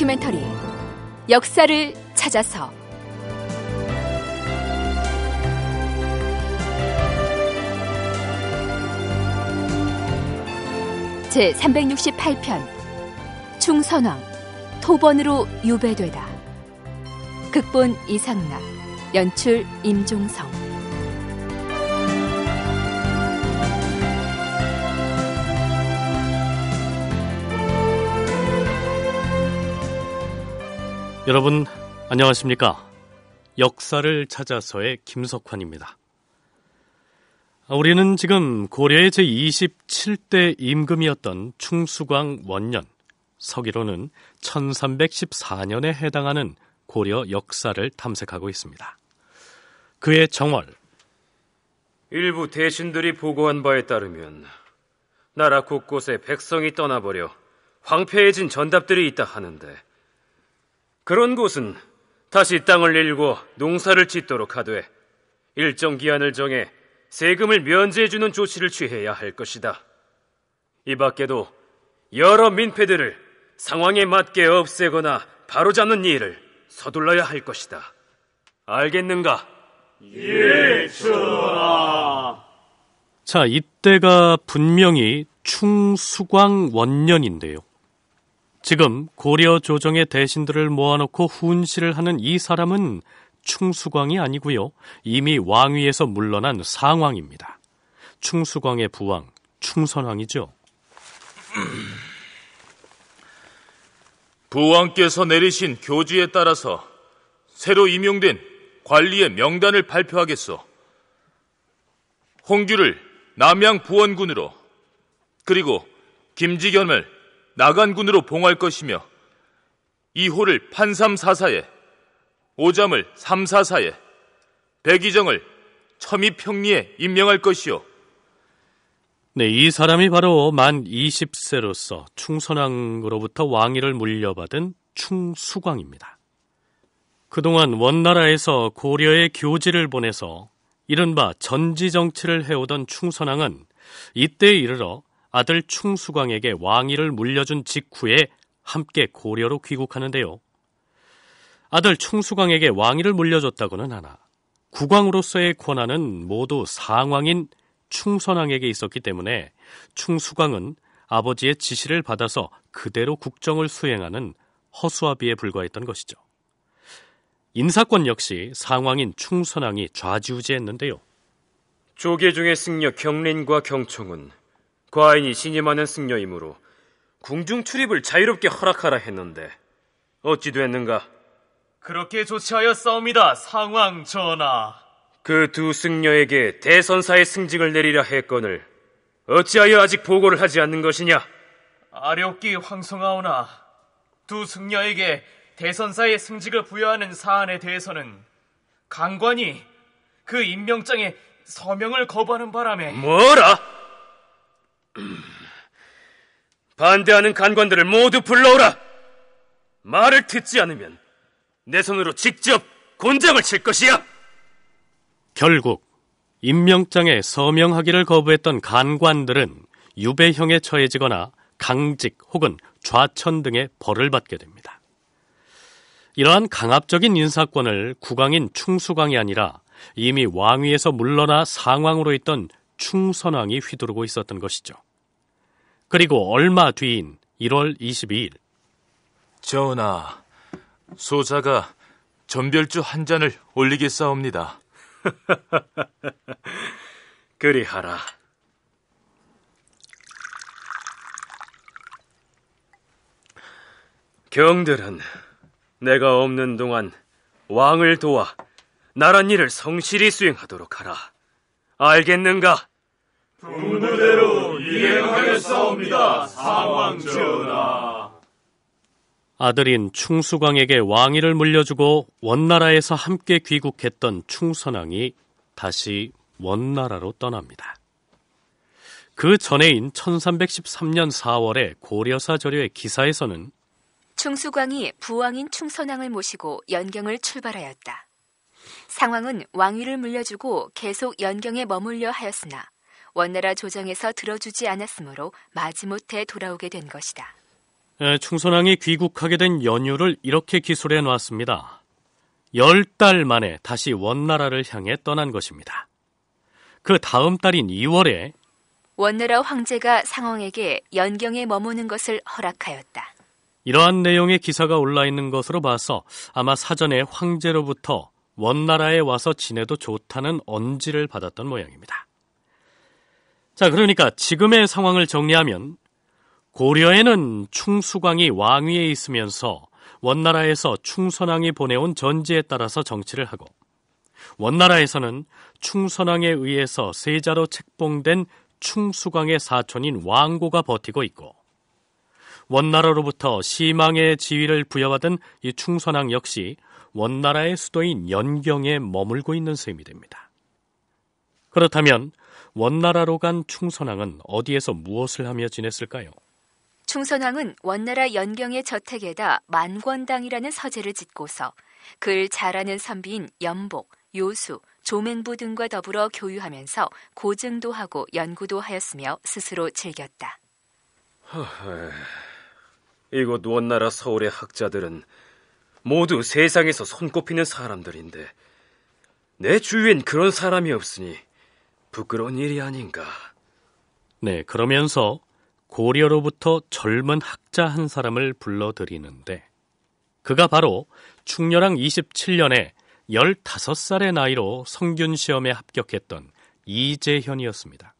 다큐멘터리 역사를 찾아서 제 368편 충선왕 토번으로 유배되다 극본 이상락 연출 임종성 여러분 안녕하십니까? 역사를 찾아서의 김석환입니다. 우리는 지금 고려의 제27대 임금이었던 충수광 원년, 서기로는 1314년에 해당하는 고려 역사를 탐색하고 있습니다. 그의 정월 일부 대신들이 보고한 바에 따르면 나라 곳곳에 백성이 떠나버려 황폐해진 전답들이 있다 하는데 그런 곳은 다시 땅을 일고 농사를 짓도록 하되 일정 기한을 정해 세금을 면제해주는 조치를 취해야 할 것이다. 이 밖에도 여러 민폐들을 상황에 맞게 없애거나 바로잡는 일을 서둘러야 할 것이다. 알겠는가? 예, 전하. 자, 이때가 분명히 충수광 원년인데요. 지금 고려 조정의 대신들을 모아놓고 훈시를 하는 이 사람은 충수광이 아니고요. 이미 왕위에서 물러난 상왕입니다. 충수광의 부왕, 충선왕이죠. 부왕께서 내리신 교지에 따라서 새로 임용된 관리의 명단을 발표하겠소. 홍규를 남양 부원군으로 그리고 김지견을 나간군으로 봉할 것이며 이호를 판삼사사에 오잠을 삼사사에 백이정을 첨이평리에 임명할 것이요 네, 이 사람이 바로 만 20세로서 충선왕으로부터 왕위를 물려받은 충수광입니다. 그동안 원나라에서 고려의 교지를 보내서 이른바 전지정치를 해오던 충선왕은 이때에 이르러 아들 충수광에게 왕위를 물려준 직후에 함께 고려로 귀국하는데요. 아들 충수광에게 왕위를 물려줬다고는 하나 국왕으로서의 권한은 모두 상왕인 충선왕에게 있었기 때문에 충수광은 아버지의 지시를 받아서 그대로 국정을 수행하는 허수아비에 불과했던 것이죠. 인사권 역시 상왕인 충선왕이 좌지우지했는데요. 조계 중의 승려 경린과 경총은 과인이 신임하는 승려이므로 궁중 출입을 자유롭게 허락하라 했는데 어찌 됐는가? 그렇게 조치하여싸웁니다상황 전하. 그 두 승려에게 대선사의 승직을 내리라 했건을 어찌하여 아직 보고를 하지 않는 것이냐? 아렵기 황성하오나 두 승려에게 대선사의 승직을 부여하는 사안에 대해서는 강관이 그 임명장에 서명을 거부하는 바람에 뭐라? 반대하는 간관들을 모두 불러오라. 말을 듣지 않으면 내 손으로 직접 곤장을 칠 것이야. 결국 임명장에 서명하기를 거부했던 간관들은 유배형에 처해지거나 강직 혹은 좌천 등의 벌을 받게 됩니다. 이러한 강압적인 인사권을 국왕인 충수광이 아니라 이미 왕위에서 물러나 상황으로 있던 충선왕이 휘두르고 있었던 것이죠. 그리고 얼마 뒤인 1월 22일 전하, 소자가 전별주 한 잔을 올리겠사옵니다. 그리하라. 경들은 내가 없는 동안 왕을 도와 나란 일을 성실히 수행하도록 하라. 알겠는가? 분부대로 이행하겠사옵니다. 상왕전하. 아들인 충수광에게 왕위를 물려주고 원나라에서 함께 귀국했던 충선왕이 다시 원나라로 떠납니다. 그 전해인 1313년 4월에 고려사 저료의 기사에서는 충수광이 부왕인 충선왕을 모시고 연경을 출발하였다. 상황은 왕위를 물려주고 계속 연경에 머물려 하였으나 원나라 조정에서 들어주지 않았으므로 마지못해 돌아오게 된 것이다. 예, 충선왕이 귀국하게 된 연유를 이렇게 기술해 놓았습니다열 달 만에 다시 원나라를 향해 떠난 것입니다. 그 다음 달인 2월에 원나라 황제가 상황에게 연경에 머무는 것을 허락하였다. 이러한 내용의 기사가 올라 있는 것으로 봐서 아마 사전에 황제로부터 원나라에 와서 지내도 좋다는 언지를 받았던 모양입니다. 자, 그러니까 지금의 상황을 정리하면 고려에는 충수광이 왕위에 있으면서 원나라에서 충선왕이 보내온 전지에 따라서 정치를 하고 원나라에서는 충선왕에 의해서 세자로 책봉된 충수광의 사촌인 왕고가 버티고 있고 원나라로부터 시망의 지위를 부여받은 이 충선왕 역시 원나라의 수도인 연경에 머물고 있는 셈이 됩니다. 그렇다면 원나라로 간 충선왕은 어디에서 무엇을 하며 지냈을까요? 충선왕은 원나라 연경의 저택에다 만권당이라는 서재를 짓고서 그를 잘 아는 선비인 연복, 요수, 조맹부 등과 더불어 교유하면서 고증도 하고 연구도 하였으며 스스로 즐겼다. 허허, 이곳 원나라 서울의 학자들은 모두 세상에서 손꼽히는 사람들인데 내 주위엔 그런 사람이 없으니 부끄러운 일이 아닌가. 네, 그러면서 고려로부터 젊은 학자 한 사람을 불러들이는데 그가 바로 충렬왕 27년에 15살의 나이로 성균 시험에 합격했던 이재현이었습니다.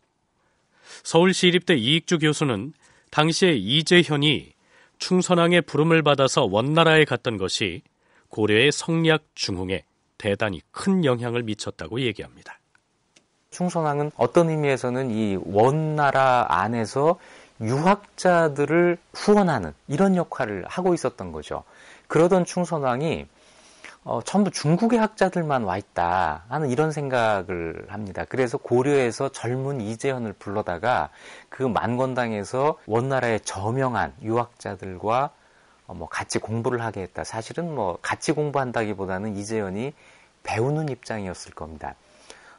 서울시립대 이익주 교수는 당시에 이재현이 충선왕의 부름을 받아서 원나라에 갔던 것이 고려의 성략 중흥에 대단히 큰 영향을 미쳤다고 얘기합니다. 충선왕은 어떤 의미에서는 이 원나라 안에서 유학자들을 후원하는 이런 역할을 하고 있었던 거죠. 그러던 충선왕이 어, 전부 중국의 학자들만 와 있다 하는 이런 생각을 합니다. 그래서 고려에서 젊은 이재현을 불러다가 그 만건당에서 원나라의 저명한 유학자들과 어, 뭐 같이 공부를 하게 했다. 사실은 뭐 같이 공부한다기보다는 이재현이 배우는 입장이었을 겁니다.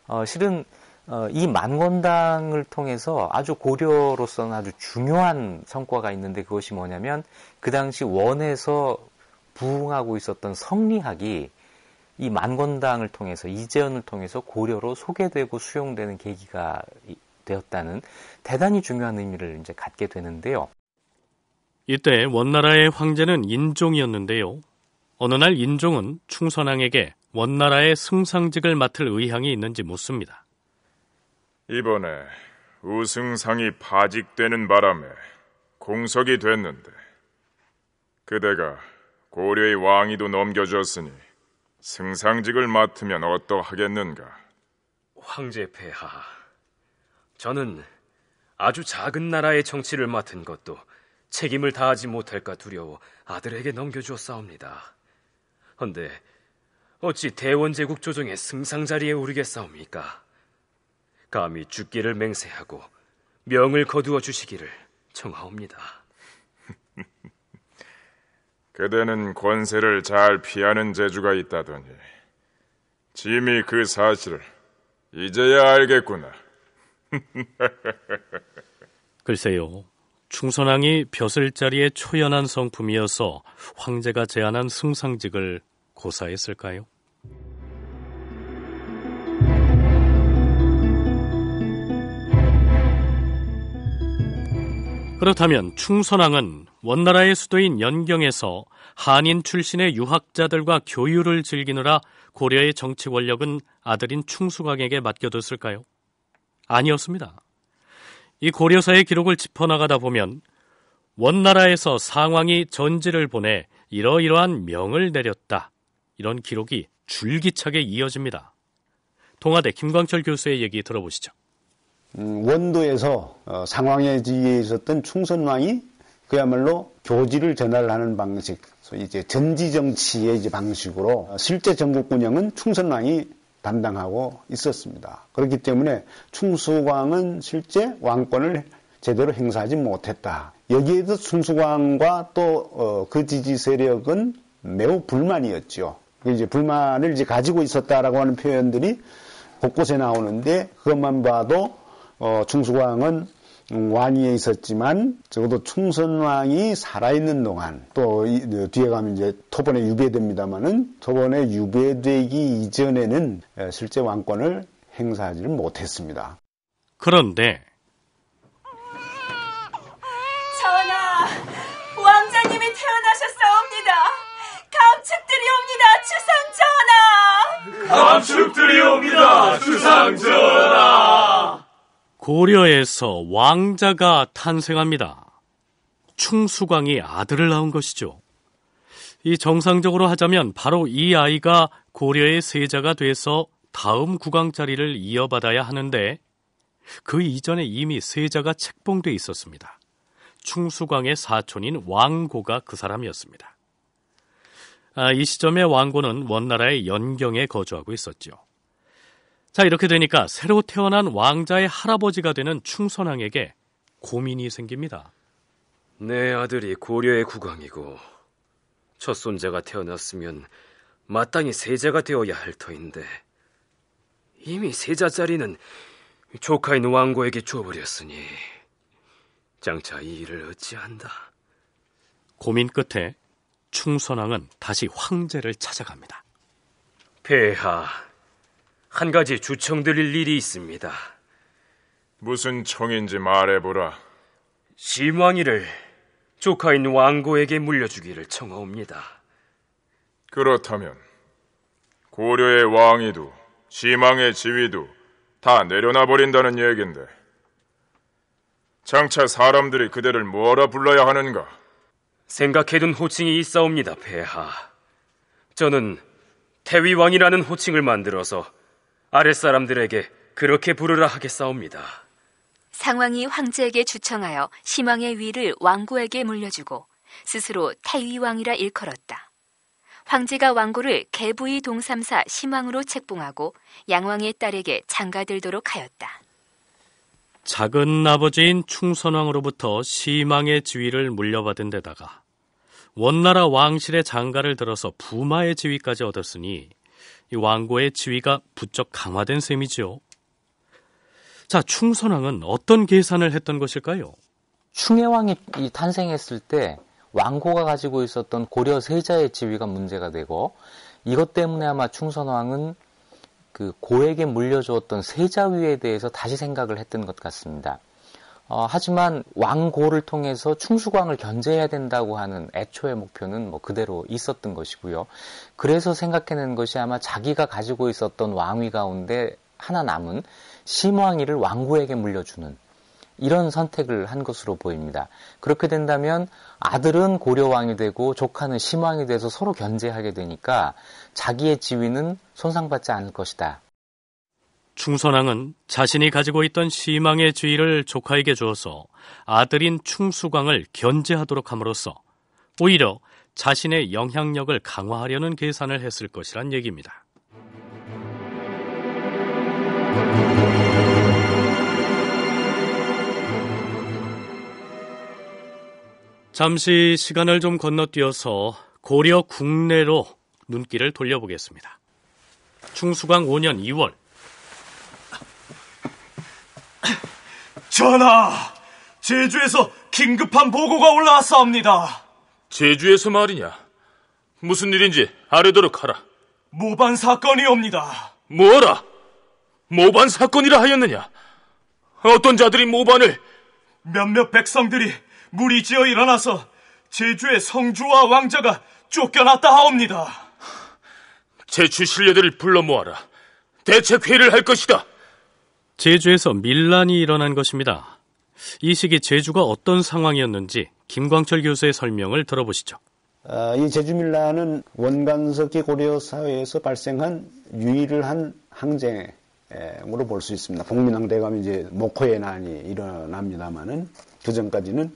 어, 실은 어, 이 만건당을 통해서 아주 고려로서는 아주 중요한 성과가 있는데 그것이 뭐냐면 그 당시 원에서 부흥하고 있었던 성리학이 이 만건당을 통해서 이재현을 통해서 고려로 소개되고 수용되는 계기가 되었다는 대단히 중요한 의미를 이제 갖게 되는데요. 이때 원나라의 황제는 인종이었는데요. 어느 날 인종은 충선왕에게 원나라의 승상직을 맡을 의향이 있는지 묻습니다. 이번에 우승상이 파직되는 바람에 공석이 됐는데 그대가 고려의 왕위도 넘겨줬으니 승상직을 맡으면 어떠하겠는가? 황제 폐하, 저는 아주 작은 나라의 정치를 맡은 것도 책임을 다하지 못할까 두려워 아들에게 넘겨주었사옵니다. 헌데 어찌 대원제국 조정의 승상 자리에 오르겠사옵니까? 감히 죽기를 맹세하고 명을 거두어 주시기를 청하옵니다. 그대는 권세를 잘 피하는 재주가 있다더니 짐이 그 사실을 이제야 알겠구나. 글쎄요. 충선왕이 벼슬자리에 초연한 성품이어서 황제가 제안한 승상직을 고사했을까요? 그렇다면 충선왕은 원나라의 수도인 연경에서 한인 출신의 유학자들과 교유를 즐기느라 고려의 정치 권력은 아들인 충수광에게 맡겨뒀을까요? 아니었습니다. 이 고려사의 기록을 짚어나가다 보면 원나라에서 상황이 전지를 보내 이러이러한 명을 내렸다. 이런 기록이 줄기차게 이어집니다. 동아대 김광철 교수의 얘기 들어보시죠. 음, 원도에서 어, 상황에 있었던 충선왕이 그야말로 교지를 전달하는 방식, 이제 전지 정치의 이제 방식으로 실제 전국 군영은 충선왕이 담당하고 있었습니다. 그렇기 때문에 충수광은 실제 왕권을 제대로 행사하지 못했다. 여기에도 충수광과또그 어, 지지 세력은 매우 불만이었죠. 이제 불만을 이제 가지고 있었다라고 하는 표현들이 곳곳에 나오는데 그것만 봐도 어, 중수광은 완위에 있었지만 적어도 충선왕이 살아있는 동안 또 이, 그 뒤에 가면 이제 토번에 유배됩니다마는 토번에 유배되기 이전에는 실제 왕권을 행사하지를 못했습니다. 그런데 전하 왕자님이 태어나셨사옵니다. 감축들이옵니다 주상 전하. 감축들이옵니다 주상 전하. 고려에서 왕자가 탄생합니다. 충수광이 아들을 낳은 것이죠. 이 정상적으로 하자면 바로 이 아이가 고려의 세자가 돼서 다음 국왕 자리를 이어받아야 하는데 그 이전에 이미 세자가 책봉돼 있었습니다. 충수광의 사촌인 왕고가 그 사람이었습니다. 아, 이 시점에 왕고는 원나라의 연경에 거주하고 있었죠. 자, 이렇게 되니까 새로 태어난 왕자의 할아버지가 되는 충선왕에게 고민이 생깁니다. 내 아들이 고려의 국왕이고 첫 손자가 태어났으면 마땅히 세자가 되어야 할 터인데 이미 세자 자리는 조카인 왕고에게 줘버렸으니 장차 이 일을 어찌한다. 고민 끝에 충선왕은 다시 황제를 찾아갑니다. 폐하, 한 가지 주청드릴 일이 있습니다. 무슨 청인지 말해보라. 심왕이를 조카인 왕고에게 물려주기를 청하옵니다. 그렇다면 고려의 왕이도 심왕의 지위도 다 내려놔 버린다는 얘긴데 장차 사람들이 그대를 뭐라 불러야 하는가? 생각해둔 호칭이 있사옵니다, 폐하. 저는 태위왕이라는 호칭을 만들어서 아랫사람들에게 그렇게 부르라 하겠사옵니다. 상왕이 황제에게 주청하여 심왕의 위를 왕구에게 물려주고 스스로 태위왕이라 일컬었다. 황제가 왕구를 개부의 동삼사 심왕으로 책봉하고 양왕의 딸에게 장가들도록 하였다. 작은 아버지인 충선왕으로부터 심왕의 지위를 물려받은 데다가 원나라 왕실의 장가를 들어서 부마의 지위까지 얻었으니 이 왕고의 지위가 부쩍 강화된 셈이지요. 자, 충선왕은 어떤 계산을 했던 것일까요? 충해왕이 탄생했을 때 왕고가 가지고 있었던 고려 세자의 지위가 문제가 되고 이것 때문에 아마 충선왕은 그 고에게 물려주었던 세자위에 대해서 다시 생각을 했던 것 같습니다. 어, 하지만 왕고를 통해서 충수광을 견제해야 된다고 하는 애초의 목표는 뭐 그대로 있었던 것이고요. 그래서 생각해낸 것이 아마 자기가 가지고 있었던 왕위 가운데 하나 남은 심왕위를 왕고에게 물려주는 이런 선택을 한 것으로 보입니다. 그렇게 된다면 아들은 고려왕이 되고 조카는 심왕이 돼서 서로 견제하게 되니까 자기의 지위는 손상받지 않을 것이다. 충선왕은 자신이 가지고 있던 시망의 지위를 조카에게 주어서 아들인 충수광을 견제하도록 함으로써 오히려 자신의 영향력을 강화하려는 계산을 했을 것이란 얘기입니다. 잠시 시간을 좀 건너뛰어서 고려 국내로 눈길을 돌려보겠습니다. 충수광 5년 2월 전하, 제주에서 긴급한 보고가 올라왔사옵니다. 제주에서 말이냐? 무슨 일인지 아뢰도록 하라. 모반 사건이옵니다. 뭐라? 모반 사건이라 하였느냐? 어떤 자들이 모반을 몇몇 백성들이 무리지어 일어나서 제주의 성주와 왕자가 쫓겨났다 하옵니다. 제주 신뢰들을 불러 모아라. 대책 회의를 할 것이다. 제주에서 밀란이 일어난 것입니다. 이 시기 제주가 어떤 상황이었는지 김광철 교수의 설명을 들어보시죠. 아, 이 제주 밀란은 원간석기 고려 사회에서 발생한 유일한 항쟁으로 볼 수 있습니다. 복민항대감 이제 목호의 난이 일어납니다만은 그 전까지는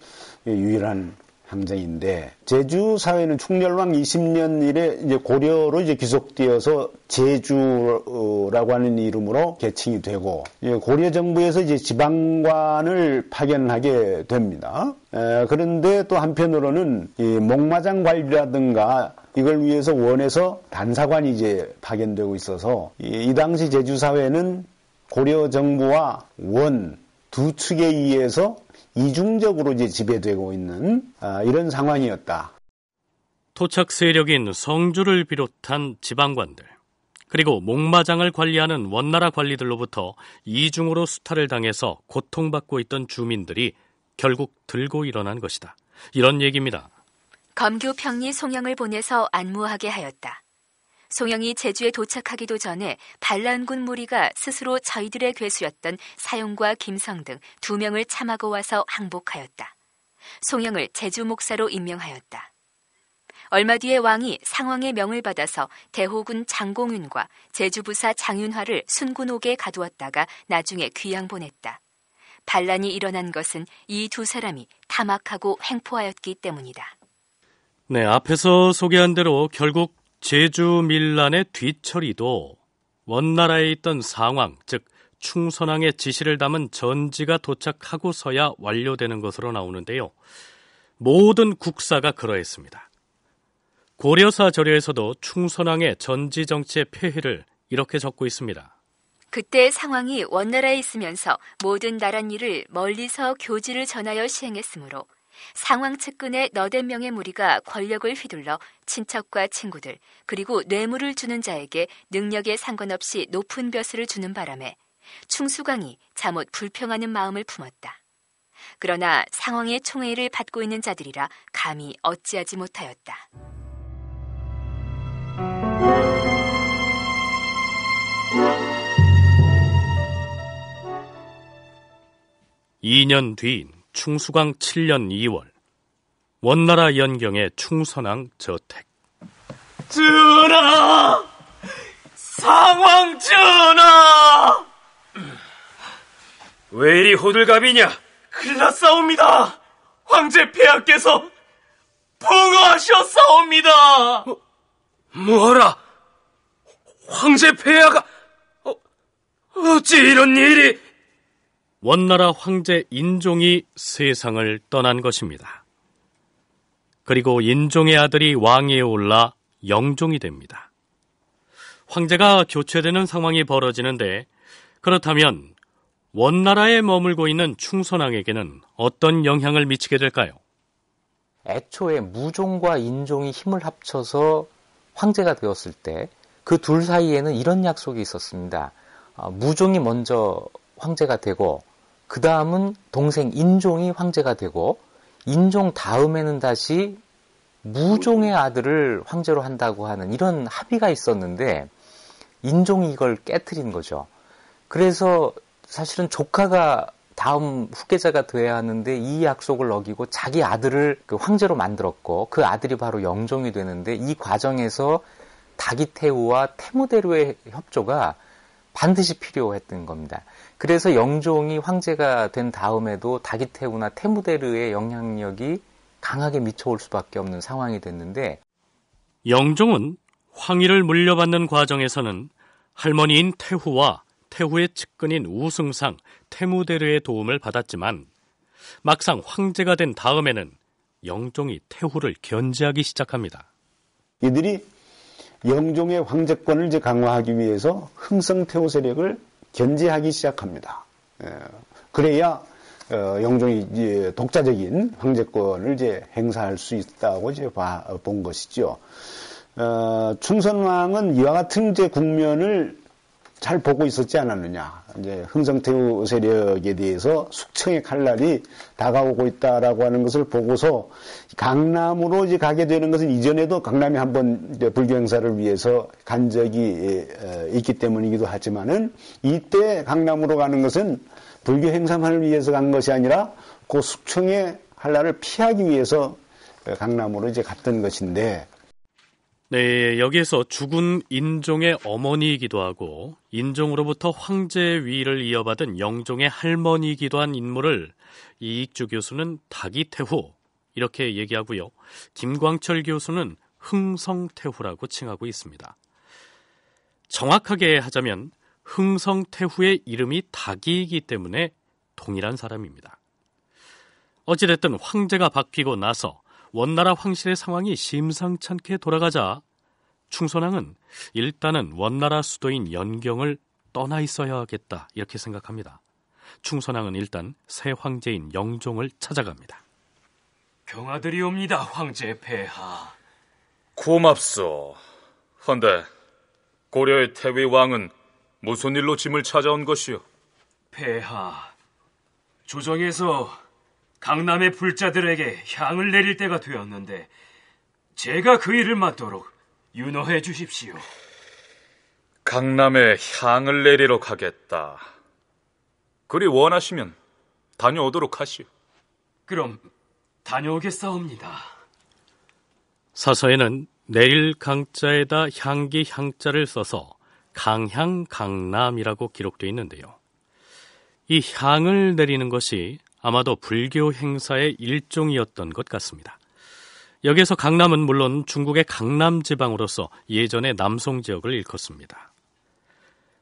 유일한 항쟁인데 제주 사회는 충렬왕 20년 일에 이제 고려로 이제 귀속되어서 제주라고 하는 이름으로 개칭이 되고 예, 고려 정부에서 이제 지방관을 파견하게 됩니다. 예, 그런데 또 한편으로는 목마장 관리라든가 이걸 위해서 원에서 단사관이 이제 파견되고 있어서 이, 이 당시 제주 사회는 고려 정부와 원 두 측에 의해서 이중적으로 이제 지배되고 있는 아, 이런 상황이었다. 토착 세력인 성주를 비롯한 지방관들 그리고 목마장을 관리하는 원나라 관리들로부터 이중으로 수탈을 당해서 고통받고 있던 주민들이 결국 들고 일어난 것이다. 이런 얘기입니다. 검교 평리 송영을 보내서 안무하게 하였다. 송영이 제주에 도착하기도 전에 반란군 무리가 스스로 저희들의 괴수였던 사용과 김성 등 두 명을 참하고 와서 항복하였다. 송영을 제주 목사로 임명하였다. 얼마 뒤에 왕이 상황의 명을 받아서 대호군 장공윤과 제주부사 장윤화를 순군옥에 가두었다가 나중에 귀양 보냈다. 반란이 일어난 것은 이 두 사람이 탐악하고 횡포하였기 때문이다. 네, 앞에서 소개한 대로 결국 제주 밀란의 뒤처리도 원나라에 있던 상황, 즉 충선왕의 지시를 담은 전지가 도착하고서야 완료되는 것으로 나오는데요. 모든 국사가 그러했습니다. 고려사 절여에서도 충선왕의 전지 정치의 폐해를 이렇게 적고 있습니다. 그때 상황이 원나라에 있으면서 모든 나랏 일을 멀리서 교지를 전하여 시행했으므로 상황 측근의 너댓 명의 무리가 권력을 휘둘러 친척과 친구들 그리고 뇌물을 주는 자에게 능력에 상관없이 높은 벼슬을 주는 바람에 충수광이 잠옷 불평하는 마음을 품었다. 그러나 상황의 총애를 받고 있는 자들이라 감히 어찌하지 못하였다. (2년) 뒤인 충수강 7년 2월 원나라 연경의 충선왕 저택 전하! 상황 전하! 왜 이리 호들갑이냐? 글라싸사옵니다 황제 폐하께서 붕어하셨사옵니다 뭐, 어, 뭐하라? 황제 폐하가 어, 어찌 이런 일이? 원나라 황제 인종이 세상을 떠난 것입니다. 그리고 인종의 아들이 왕위에 올라 영종이 됩니다. 황제가 교체되는 상황이 벌어지는데 그렇다면 원나라에 머물고 있는 충선왕에게는 어떤 영향을 미치게 될까요? 애초에 무종과 인종이 힘을 합쳐서 황제가 되었을 때 그 둘 사이에는 이런 약속이 있었습니다. 아, 무종이 먼저 황제가 되고 그 다음은 동생 인종이 황제가 되고 인종 다음에는 다시 무종의 아들을 황제로 한다고 하는 이런 합의가 있었는데 인종이 이걸 깨뜨린 거죠. 그래서 사실은 조카가 다음 후계자가 돼야 하는데 이 약속을 어기고 자기 아들을 그 황제로 만들었고 그 아들이 바로 영종이 되는데 이 과정에서 다기태우와 태무대로의 협조가 반드시 필요했던 겁니다. 그래서 영종이 황제가 된 다음에도 다기태우나 태무대르의 영향력이 강하게 미쳐올 수밖에 없는 상황이 됐는데 영종은 황위를 물려받는 과정에서는 할머니인 태후와 태후의 측근인 우승상, 태무대르의 도움을 받았지만 막상 황제가 된 다음에는 영종이 태후를 견제하기 시작합니다. 이들이 영종의 황제권을 이제 강화하기 위해서 흥성 태후 세력을 견제하기 시작합니다. 예. 그래야 어, 영종이 독자적인 황제권을 이제 행사할 수 있다고 이제 본 것이죠. 어, 춘선왕은 이와 같은 이제 국면을 잘 보고 있었지 않았느냐. 이제 흥성태우 세력에 대해서 숙청의 칼날이 다가오고 있다라고 하는 것을 보고서 강남으로 이제 가게 되는 것은 이전에도 강남에 한번 불교 행사를 위해서 간 적이 있기 때문이기도 하지만은 이때 강남으로 가는 것은 불교 행사만을 위해서 간 것이 아니라 그 숙청의 한란을 피하기 위해서 강남으로 이제 갔던 것인데 네, 여기에서 죽은 인종의 어머니이기도 하고 인종으로부터 황제의 위를 이어받은 영종의 할머니이기도 한 인물을 이익주 교수는 닭이태후 이렇게 얘기하고요. 김광철 교수는 흥성태후라고 칭하고 있습니다. 정확하게 하자면 흥성태후의 이름이 닭이기 때문에 동일한 사람입니다. 어찌됐든 황제가 바뀌고 나서 원나라 황실의 상황이 심상찮게 돌아가자 충선왕은 일단은 원나라 수도인 연경을 떠나 있어야겠다 이렇게 생각합니다. 충선왕은 일단 새 황제인 영종을 찾아갑니다. 경아들이옵니다 황제 폐하. 고맙소. 헌데 고려의 태위 왕은 무슨 일로 짐을 찾아온 것이오 폐하, 조정에서 강남의 불자들에게 향을 내릴 때가 되었는데 제가 그 일을 맡도록 윤허해 주십시오. 강남에 향을 내리러 가겠다. 그리 원하시면 다녀오도록 하시오. 그럼 다녀오겠사옵니다. 사서에는 내일 강자에다 향기 향자를 써서 강향 강남이라고 기록되어 있는데요. 이 향을 내리는 것이 아마도 불교 행사의 일종이었던 것 같습니다. 여기에서 강남은 물론 중국의 강남 지방으로서 예전의 남송 지역을 일컫습니다.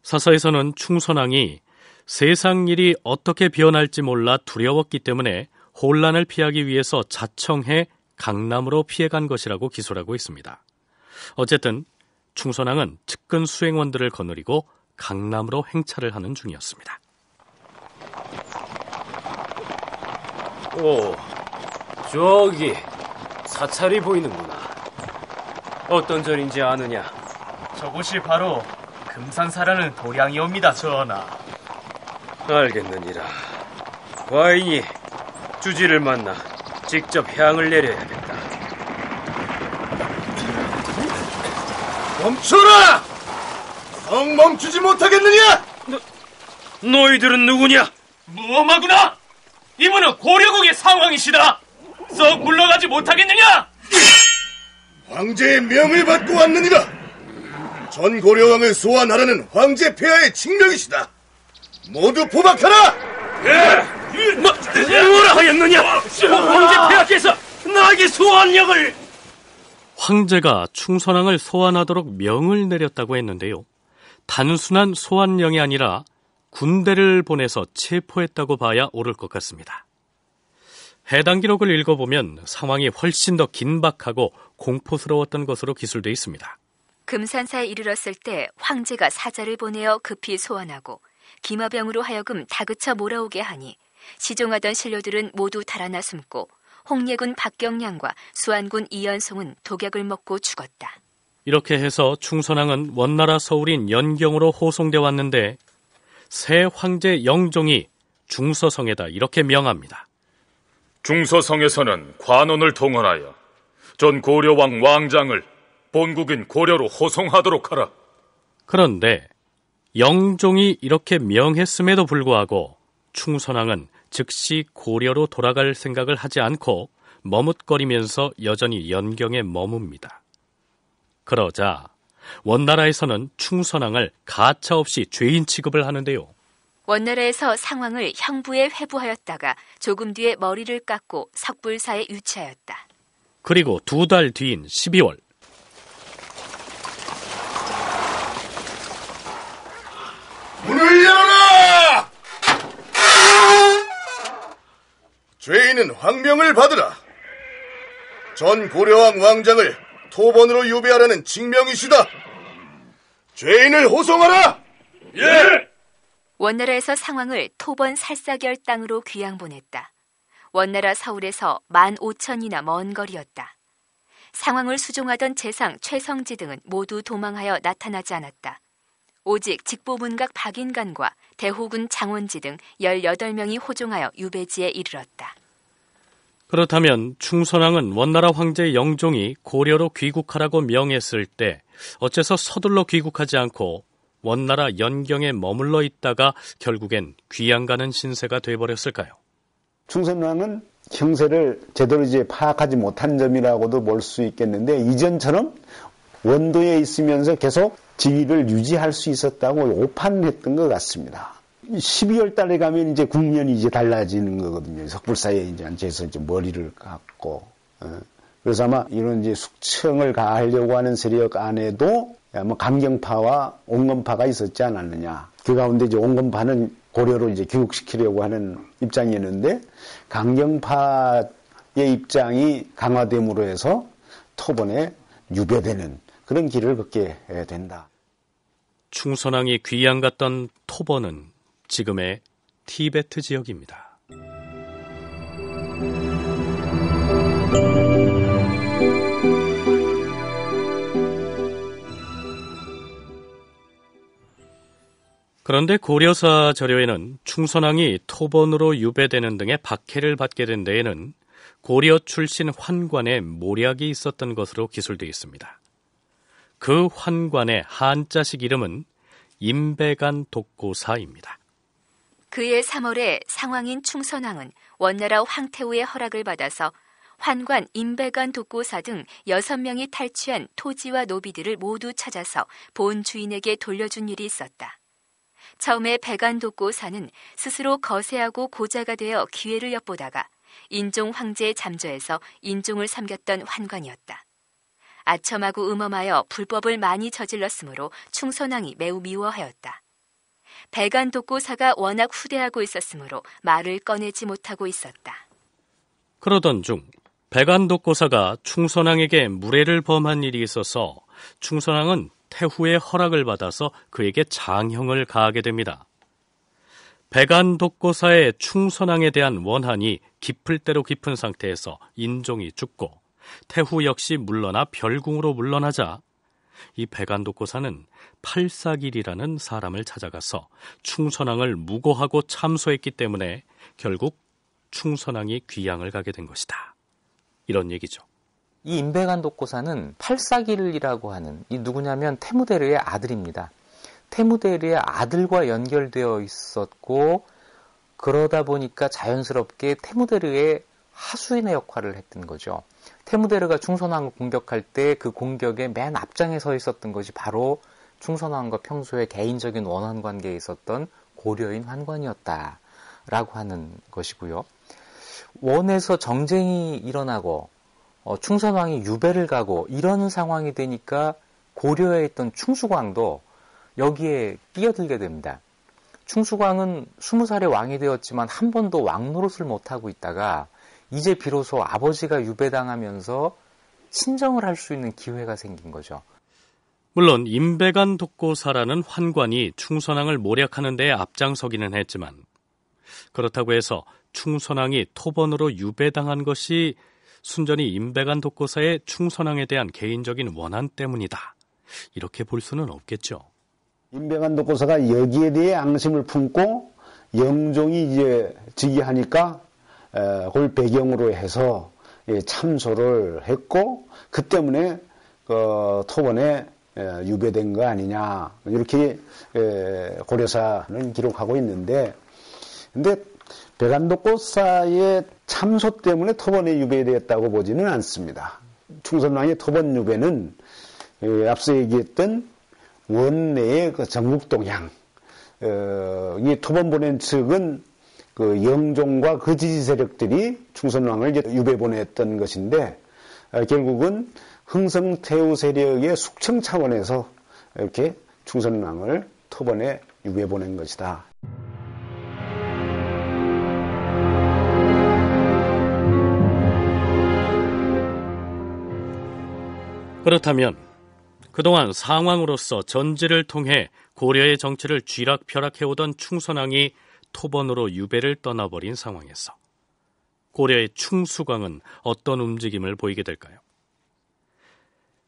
사서에서는 충선왕이 세상 일이 어떻게 변할지 몰라 두려웠기 때문에 혼란을 피하기 위해서 자청해 강남으로 피해간 것이라고 기술하고 있습니다. 어쨌든 충선왕은 측근 수행원들을 거느리고 강남으로 행차를 하는 중이었습니다. 오, 저기 사찰이 보이는구나. 어떤 절인지 아느냐? 저곳이 바로 금산사라는 도량이옵니다, 전하. 알겠느니라. 과인이 주지를 만나 직접 향을 내려야겠다. 멈춰라! 성 멈추지 못하겠느냐? 너, 너희들은 누구냐? 무엄하구나! 이분은 고려국의 상황이시다. 썩굴러가지 못하겠느냐? 황제의 명을 받고 왔느니라. 전 고려왕을 소환하라는 황제 폐하의 칙령이시다. 모두 포박하라. 예. 뭐, 뭐라 하였느냐? 황제 폐하께서 나에게 소환령을. 황제가 충선왕을 소환하도록 명을 내렸다고 했는데요. 단순한 소환령이 아니라 군대를 보내서 체포했다고 봐야 옳을 것 같습니다. 해당 기록을 읽어보면 상황이 훨씬 더 긴박하고 공포스러웠던 것으로 기술돼 있습니다. 금산사에 이르렀을 때 황제가 사자를 보내어 급히 소환하고 김화병으로 하여금 다그쳐 몰아오게 하니 시종하던 신료들은 모두 달아나 숨고 홍예군 박경량과 수안군 이연송은 독약을 먹고 죽었다. 이렇게 해서 충선왕은 원나라 서울인 연경으로 호송돼 왔는데 새 황제 영종이 중서성에다 이렇게 명합니다. 중서성에서는 관원을 동원하여 전 고려왕 왕장을 본국인 고려로 호송하도록 하라. 그런데 영종이 이렇게 명했음에도 불구하고 충선왕은 즉시 고려로 돌아갈 생각을 하지 않고 머뭇거리면서 여전히 연경에 머뭅니다. 그러자 원나라에서는 충선왕을 가차없이 죄인 취급을 하는데요. 원나라에서 상황을 형부에 회부하였다가 조금 뒤에 머리를 깎고 석불사에 유치하였다. 그리고 두 달 뒤인 12월 문을 열어라! 죄인은 황명을 받으라. 전 고려왕 왕장을 토번으로 유배하라는 증명이시다 죄인을 호송하라. 예. 원나라에서 상황을 토번 살사결 땅으로 귀양 보냈다. 원나라 서울에서 만 오천이나 먼 거리였다. 상황을 수종하던 재상 최성지 등은 모두 도망하여 나타나지 않았다. 오직 직보문각 박인간과 대호군 장원지 등 18명이 호종하여 유배지에 이르렀다. 그렇다면 충선왕은 원나라 황제 영종이 고려로 귀국하라고 명했을 때 어째서 서둘러 귀국하지 않고 원나라 연경에 머물러 있다가 결국엔 귀양 가는 신세가 돼버렸을까요? 충선왕은 형세를 제대로 이제 파악하지 못한 점이라고도 볼 수 있겠는데 이전처럼 원도에 있으면서 계속 지위를 유지할 수 있었다고 오판했던 것 같습니다. 12월 달에 가면 이제 국면이 이제 달라지는 거거든요. 석불사에 그 이제 앉아서 이제 머리를 깎고. 예. 그래서 아마 이런 이제 숙청을 가하려고 하는 세력 안에도 뭐 강경파와 온건파가 있었지 않았느냐. 그 가운데 이제 온건파는 고려로 이제 교육시키려고 하는 입장이었는데 강경파의 입장이 강화됨으로 해서 토번에 유배되는 그런 길을 걷게 된다. 충선왕이 귀양 갔던 토번은 지금의 티베트 지역입니다. 그런데 고려사 저료에는 충선왕이 토번으로 유배되는 등의 박해를 받게 된 데에는 고려 출신 환관의 모략이 있었던 것으로 기술되어 있습니다. 그 환관의 한자식 이름은 임배간 독고사입니다. 그해 3월에 상황인 충선왕은 원나라 황태우의 허락을 받아서 환관 임백관 독고사 등 6명이 탈취한 토지와 노비들을 모두 찾아서 본 주인에게 돌려준 일이 있었다. 처음에 백안 독고사는 스스로 거세하고 고자가 되어 기회를 엿보다가 인종 황제의 잠저에서 인종을 삼겼던 환관이었다. 아첨하고 음험하여 불법을 많이 저질렀으므로 충선왕이 매우 미워하였다. 배간 독고사가 워낙 후대하고 있었으므로 말을 꺼내지 못하고 있었다. 그러던 중 배간 독고사가 충선왕에게 무례를 범한 일이 있어서 충선왕은 태후의 허락을 받아서 그에게 장형을 가하게 됩니다. 배간 독고사의 충선왕에 대한 원한이 깊을 대로 깊은 상태에서 인종이 죽고 태후 역시 물러나 별궁으로 물러나자 이 백안독고사는 팔사길이라는 사람을 찾아가서 충선왕을 무고하고 참소했기 때문에 결국 충선왕이 귀양을 가게 된 것이다. 이런 얘기죠. 이 임백안독고사는 팔사길이라고 하는 이 누구냐면 태무대르의 아들입니다. 태무대르의 아들과 연결되어 있었고 그러다 보니까 자연스럽게 태무대르의 하수인의 역할을 했던 거죠. 테무데르가 충선왕을 공격할 때 그 공격의 맨 앞장에 서 있었던 것이 바로 충선왕과 평소에 개인적인 원한 관계에 있었던 고려인 환관이었다라고 하는 것이고요. 원에서 정쟁이 일어나고 어, 충선왕이 유배를 가고 이런 상황이 되니까 고려에 있던 충수광도 여기에 끼어들게 됩니다. 충수광은 2 0살의 왕이 되었지만 한 번도 왕노릇을 못하고 있다가 이제 비로소 아버지가 유배당하면서 신정을 할 수 있는 기회가 생긴 거죠. 물론 임백안 독고사라는 환관이 충선왕을 모략하는 데 앞장서기는 했지만 그렇다고 해서 충선왕이 토번으로 유배당한 것이 순전히 임백안 독고사의 충선왕에 대한 개인적인 원한 때문이다. 이렇게 볼 수는 없겠죠. 임백안 독고사가 여기에 대해 앙심을 품고 영종이 이제 즉위하니까 그 배경으로 해서 예, 참소를 했고 그 때문에 그 토번에 유배된 거 아니냐 이렇게 고려사는 기록하고 있는데 근데 베란도꽃사의 참소 때문에 토번에 유배되었다고 보지는 않습니다. 충선왕의 토번 유배는 앞서 얘기했던 원내의 그 전국 동향 어, 이 토번 보낸 측은 그 영종과 그 지지 세력들이 충선왕을 유배 보냈던 것인데 아, 결국은 흥성태우 세력의 숙청 차원에서 이렇게 충선왕을 터번에 유배 보낸 것이다. 그렇다면 그동안 상황으로서 전지를 통해 고려의 정치를 쥐락펴락해오던 충선왕이 토번으로 유배를 떠나버린 상황에서 고려의 충수광은 어떤 움직임을 보이게 될까요?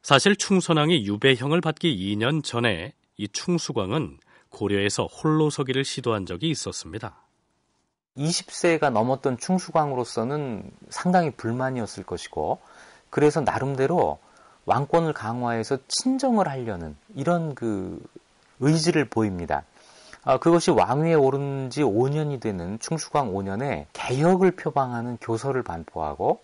사실 충선왕이 유배형을 받기 2년 전에 이 충수광은 고려에서 홀로 서기를 시도한 적이 있었습니다. 20세가 넘었던 충수광으로서는 상당히 불만이었을 것이고, 그래서 나름대로 왕권을 강화해서 친정을 하려는 이런 그 의지를 보입니다. 아, 그것이 왕위에 오른 지 5년이 되는 충수광 5년에 개혁을 표방하는 교서를 반포하고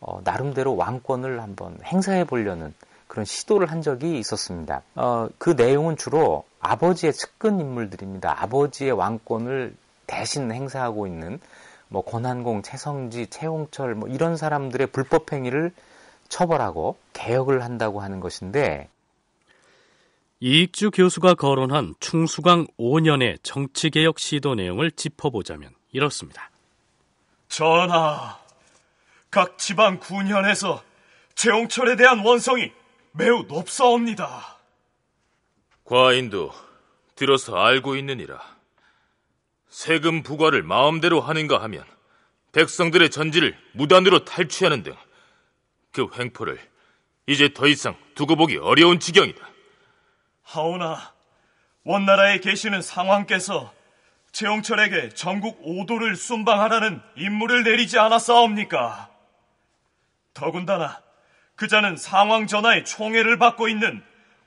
어, 나름대로 왕권을 한번 행사해 보려는 그런 시도를 한 적이 있었습니다. 어, 그 내용은 주로 아버지의 측근 인물들입니다. 아버지의 왕권을 대신 행사하고 있는 뭐 권한공, 최성지, 최홍철 뭐 이런 사람들의 불법 행위를 처벌하고 개혁을 한다고 하는 것인데 이익주 교수가 거론한 충수강 5년의 정치개혁 시도 내용을 짚어보자면 이렇습니다. 전하, 각 지방 군현에서 재홍철에 대한 원성이 매우 높사옵니다. 과인도 들어서 알고 있느니라. 세금 부과를 마음대로 하는가 하면 백성들의 전지를 무단으로 탈취하는 등 그 횡포를 이제 더 이상 두고 보기 어려운 지경이다. 하오나 원나라에 계시는 상황께서 최홍철에게 전국 오도를 순방하라는 임무를 내리지 않았사옵니까? 더군다나 그자는 상황 전하의 총애를 받고 있는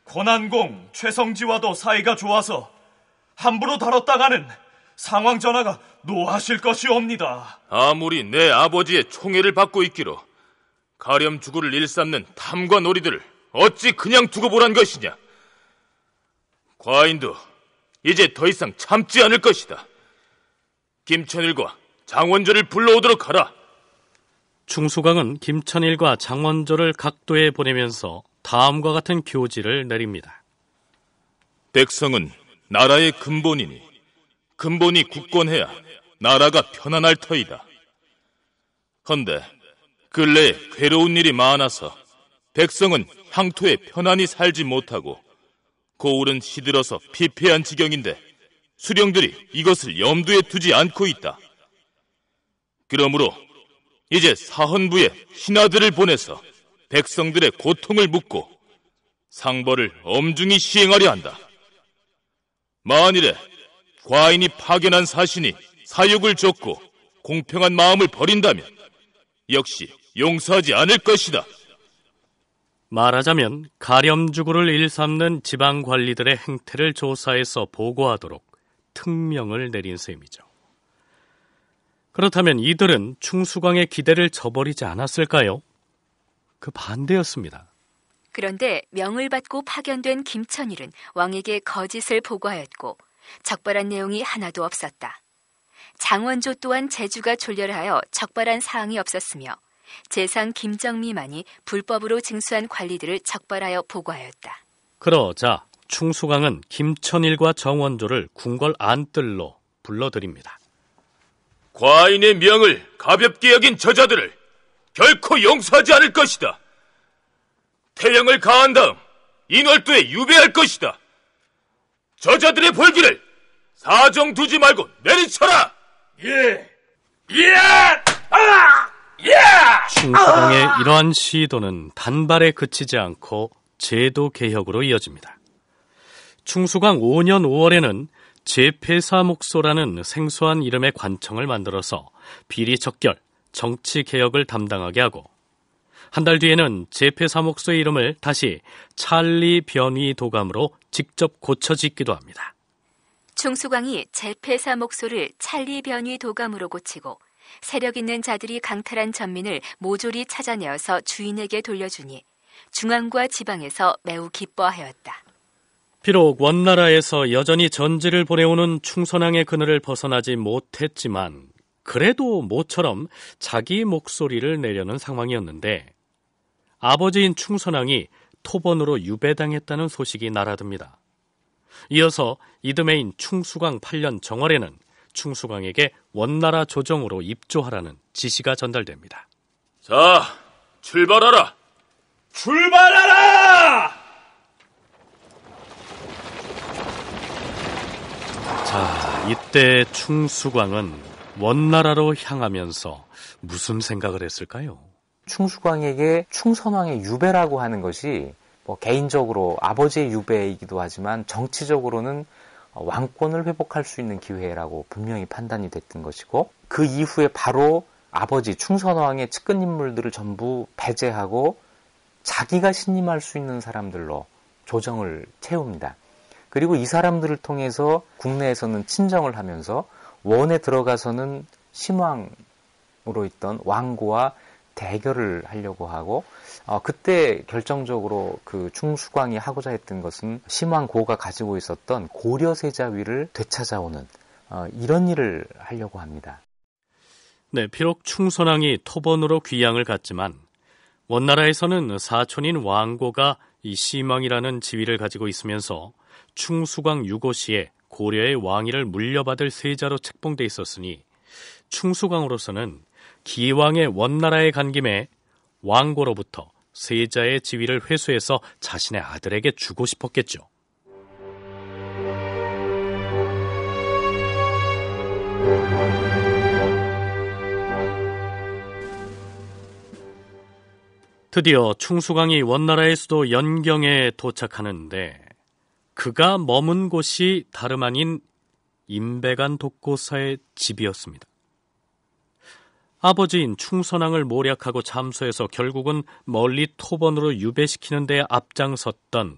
권한공 최성지와도 사이가 좋아서 함부로 다뤘다가는 상황 전하가 노하실 것이옵니다. 아무리 내 아버지의 총애를 받고 있기로 가렴 주구를 일삼는 탐과 놀이들을 어찌 그냥 두고 보란 것이냐? 과인도 이제 더 이상 참지 않을 것이다. 김천일과 장원조를 불러오도록 하라. 충수강은 김천일과 장원조를 각도에 보내면서 다음과 같은 교지를 내립니다. 백성은 나라의 근본이니 근본이 굳건해야 나라가 편안할 터이다. 헌데 근래 괴로운 일이 많아서 백성은 향토에 편안히 살지 못하고 고울은 시들어서 피폐한 지경인데 수령들이 이것을 염두에 두지 않고 있다. 그러므로 이제 사헌부에 신하들을 보내서 백성들의 고통을 묻고 상벌을 엄중히 시행하려 한다. 만일에 과인이 파견한 사신이 사욕을 줬고 공평한 마음을 버린다면 역시 용서하지 않을 것이다. 말하자면 가렴주구를 일삼는 지방 관리들의 행태를 조사해서 보고하도록 특명을 내린 셈이죠. 그렇다면 이들은 충수광의 기대를 저버리지 않았을까요? 그 반대였습니다. 그런데 명을 받고 파견된 김천일은 왕에게 거짓을 보고하였고 적발한 내용이 하나도 없었다. 장원조 또한 제주가 졸렬하여 적발한 사항이 없었으며 재상 김정미만이 불법으로 징수한 관리들을 적발하여 보고하였다. 그러자 충수강은 김천일과 정원조를 궁궐 안뜰로 불러들입니다. 과인의 명을 가볍게 여긴 저자들을 결코 용서하지 않을 것이다. 태형을 가한 다음 인월도에 유배할 것이다. 저자들의 벌기를 사정 두지 말고 내리쳐라. 예. 예. 아! 충파당의 아! 이러한 시도는 단발에 그치지 않고 제도 개혁으로 이어집니다. 충수광 5년 5월에는 제폐사목소라는 생소한 이름의 관청을 만들어서 비리 척결, 정치 개혁을 담당하게 하고 한 달 뒤에는 제폐사목소의 이름을 다시 찰리 변위 도감으로 직접 고쳐 짓기도 합니다. 충수광이 제폐사목소를 찰리 변위 도감으로 고치고 세력 있는 자들이 강탈한 전민을 모조리 찾아내어서 주인에게 돌려주니 중앙과 지방에서 매우 기뻐하였다. 비록 원나라에서 여전히 전지를 보내오는 충선왕의 그늘을 벗어나지 못했지만 그래도 모처럼 자기 목소리를 내려는 상황이었는데 아버지인 충선왕이 토번으로 유배당했다는 소식이 날아듭니다. 이어서 이듬해인 충수광 8년 정월에는 충수광에게 원나라 조정으로 입조하라는 지시가 전달됩니다. 자, 출발하라! 출발하라! 자, 이때 충수광은 원나라로 향하면서 무슨 생각을 했을까요? 충수광에게 충선왕의 유배라고 하는 것이 뭐 개인적으로 아버지의 유배이기도 하지만 정치적으로는 왕권을 회복할 수 있는 기회라고 분명히 판단이 됐던 것이고 그 이후에 바로 아버지 충선왕의 측근 인물들을 전부 배제하고 자기가 신임할 수 있는 사람들로 조정을 채웁니다. 그리고 이 사람들을 통해서 국내에서는 친정을 하면서 원에 들어가서는 신왕으로 있던 왕고와 대결을 하려고 하고 어, 그때 결정적으로 그 충수광이 하고자 했던 것은 심왕고가 가지고 있었던 고려세자위를 되찾아오는 어, 이런 일을 하려고 합니다. 네, 비록 충선왕이 토번으로 귀양을 갔지만 원나라에서는 사촌인 왕고가 이 심왕이라는 지위를 가지고 있으면서 충수광 유고시에 고려의 왕위를 물려받을 세자로 책봉돼 있었으니 충수광으로서는 기왕의 원나라에 간 김에 왕고로부터 세자의 지위를 회수해서 자신의 아들에게 주고 싶었겠죠. 드디어 충수강이 원나라의 수도 연경에 도착하는데 그가 머문 곳이 다름 아닌 임백안 독고사의 집이었습니다. 아버지인 충선왕을 모략하고 잠수해서 결국은 멀리 토번으로 유배시키는 데 앞장섰던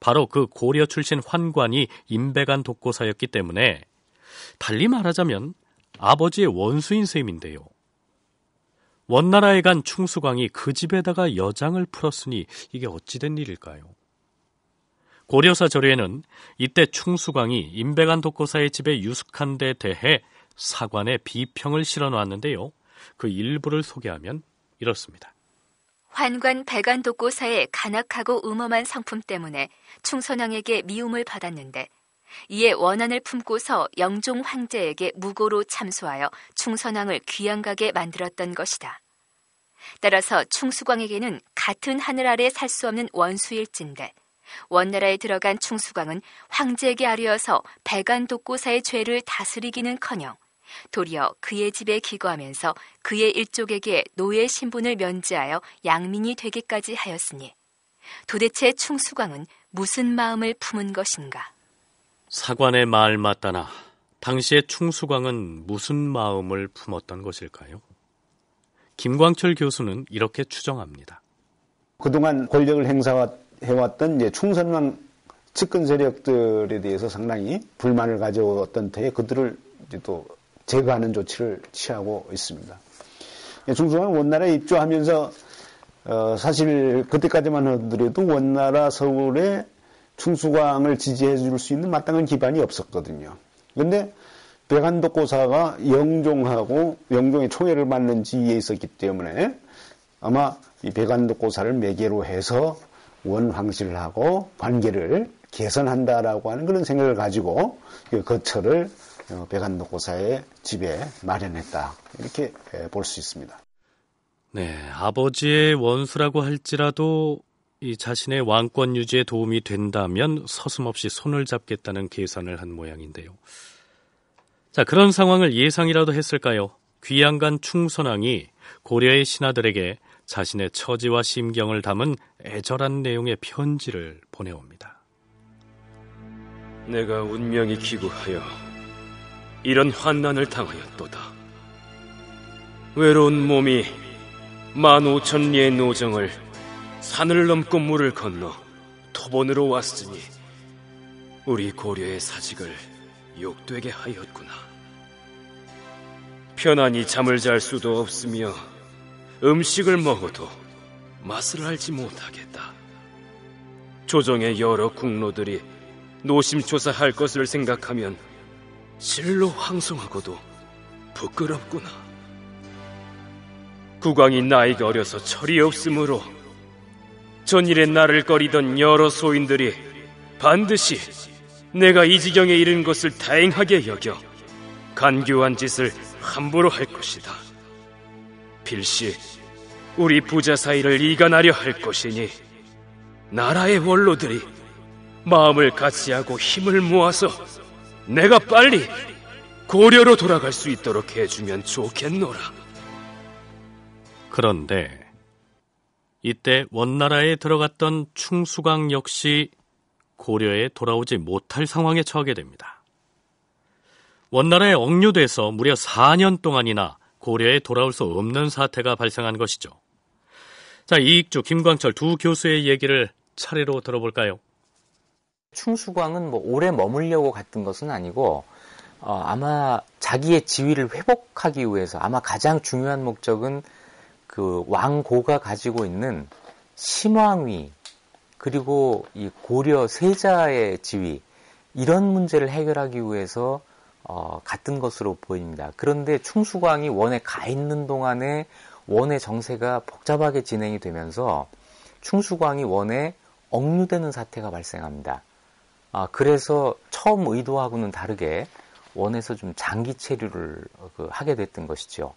바로 그 고려 출신 환관이 임백한 독고사였기 때문에 달리 말하자면 아버지의 원수인 셈인데요. 원나라에 간 충수광이 그 집에다가 여장을 풀었으니 이게 어찌된 일일까요? 고려사 절에는 이때 충수광이 임백한 독고사의 집에 유숙한 데 대해 사관의 비평을 실어 놓았는데요. 그 일부를 소개하면 이렇습니다. 환관 백안독고사의 간악하고 음험한 성품 때문에 충선왕에게 미움을 받았는데 이에 원한을 품고서 영종 황제에게 무고로 참소하여 충선왕을 귀양가게 만들었던 것이다. 따라서 충수광에게는 같은 하늘 아래 살 수 없는 원수일진데 원나라에 들어간 충수광은 황제에게 아뢰어서 백안독고사의 죄를 다스리기는커녕 도리어 그의 집에 기거하면서 그의 일족에게 노예 신분을 면제하여 양민이 되기까지 하였으니 도대체 충수광은 무슨 마음을 품은 것인가? 사관의 말 맞다나 당시의 충수광은 무슨 마음을 품었던 것일까요? 김광철 교수는 이렇게 추정합니다. 그동안 권력을 행사해왔던 충선왕 측근 세력들에 대해서 상당히 불만을 가져왔던 터에 그들을 또 제거하는 조치를 취하고 있습니다. 예, 중소한 원나라에 입주하면서 어, 사실 그때까지만 하더라도 원나라 서울에 충수광을 지지해 줄 수 있는 마땅한 기반이 없었거든요. 그런데 백한독고사가 영종하고 영종의 총애를 받는 지위에 있었기 때문에 아마 이 백안독고사를 매개로 해서 원황실하고 관계를 개선한다라고 하는 그런 생각을 가지고 그 거처를 백안도 어, 고사의 집에 마련했다. 이렇게 예, 볼수 있습니다. 네, 아버지의 원수라고 할지라도 이 자신의 왕권 유지에 도움이 된다면 서슴없이 손을 잡겠다는 계산을 한 모양인데요. 자, 그런 상황을 예상이라도 했을까요? 귀양간 충선왕이 고려의 신하들에게 자신의 처지와 심경을 담은 애절한 내용의 편지를 보내옵니다. 내가 운명이 기구하여 이런 환난을 당하였도다. 외로운 몸이 만 오천 리의 노정을 산을 넘고 물을 건너 토본으로 왔으니 우리 고려의 사직을 욕되게 하였구나. 편안히 잠을 잘 수도 없으며 음식을 먹어도 맛을 알지 못하겠다. 조정의 여러 국로들이 노심초사할 것을 생각하면 실로 황송하고도 부끄럽구나. 국왕이 나이가 어려서 철이 없으므로 전일에 나를 꺼리던 여러 소인들이 반드시 내가 이 지경에 이른 것을 다행하게 여겨 간교한 짓을 함부로 할 것이다. 필시 우리 부자 사이를 이간하려 할 것이니 나라의 원로들이 마음을 같이하고 힘을 모아서 내가 빨리 고려로 돌아갈 수 있도록 해주면 좋겠노라. 그런데 이때 원나라에 들어갔던 충수강 역시 고려에 돌아오지 못할 상황에 처하게 됩니다. 원나라에 억류돼서 무려 4년 동안이나 고려에 돌아올 수 없는 사태가 발생한 것이죠. 자, 이익주, 김광철 두 교수의 얘기를 차례로 들어볼까요? 충수광은 뭐 오래 머물려고 갔던 것은 아니고 어, 아마 자기의 지위를 회복하기 위해서 아마 가장 중요한 목적은 그 왕고가 가지고 있는 심왕위 그리고 이 고려 세자의 지위 이런 문제를 해결하기 위해서 어, 같은 것으로 보입니다. 그런데 충수광이 원에 가 있는 동안에 원의 정세가 복잡하게 진행이 되면서 충수광이 원에 억류되는 사태가 발생합니다. 아, 그래서 처음 의도하고는 다르게 원에서 좀 장기 체류를 어, 그, 하게 됐던 것이죠.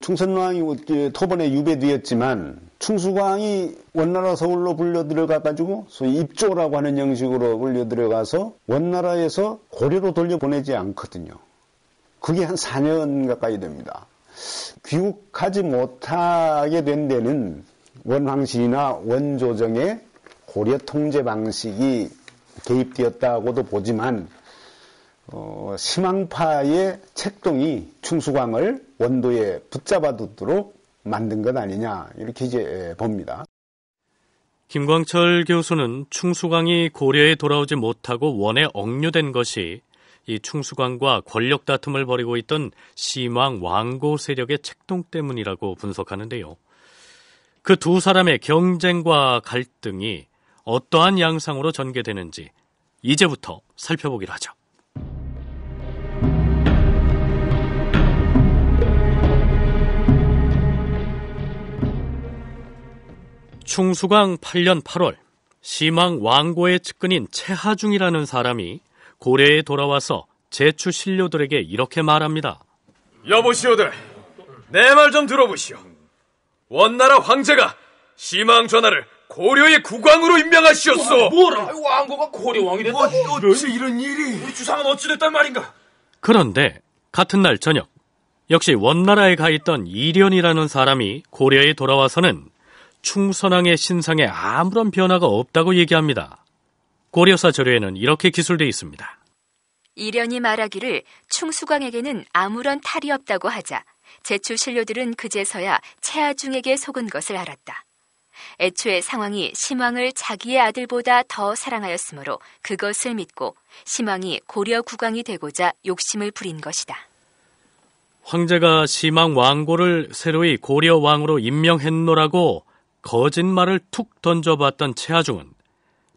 충선왕이 뭐 토번에 유배되었지만 충수광이 원나라 서울로 불려 들어가가지고 소위 입조라고 하는 형식으로 불려 들어가서 원나라에서 고려로 돌려보내지 않거든요. 그게 한 4년 가까이 됩니다. 귀국하지 못하게 된 데는 원황실이나 원조정의 고려 통제 방식이 개입되었다고도 보지만 어, 심왕파의 책동이 충수광을 원도에 붙잡아두도록 만든 것 아니냐 이렇게 이제 예, 봅니다. 김광철 교수는 충수광이 고려에 돌아오지 못하고 원에 억류된 것이 이 충수광과 권력 다툼을 벌이고 있던 심왕 왕고 세력의 책동 때문이라고 분석하는데요. 그 두 사람의 경쟁과 갈등이 어떠한 양상으로 전개되는지 이제부터 살펴보기로 하죠. 충수강 8년 8월 시망 왕고의 측근인 최하중이라는 사람이 고래에 돌아와서 제추 신료들에게 이렇게 말합니다. 여보시오들, 내 말 좀 들어보시오. 원나라 황제가 시망 전하를 고려의 국왕으로 임명하시었소. 뭐, 뭐라? 왕고가 고려 왕이 됐다. 어, 뭐, 어찌 이런 일이? 우리 주상은 어찌 됐단 말인가? 그런데 같은 날 저녁 역시 원나라에 가 있던 이련이라는 사람이 고려에 돌아와서는 충선왕의 신상에 아무런 변화가 없다고 얘기합니다. 고려사 저료에는 이렇게 기술되어 있습니다. 이련이 말하기를 충수광에게는 아무런 탈이 없다고 하자 제추 신료들은 그제서야 채하중에게 속은 것을 알았다. 애초에 상황이 심왕을 자기의 아들보다 더 사랑하였으므로 그것을 믿고 심왕이 고려 국왕이 되고자 욕심을 부린 것이다. 황제가 심왕 왕고를 새로이 고려 왕으로 임명했노라고 거짓말을 툭 던져봤던 최하중은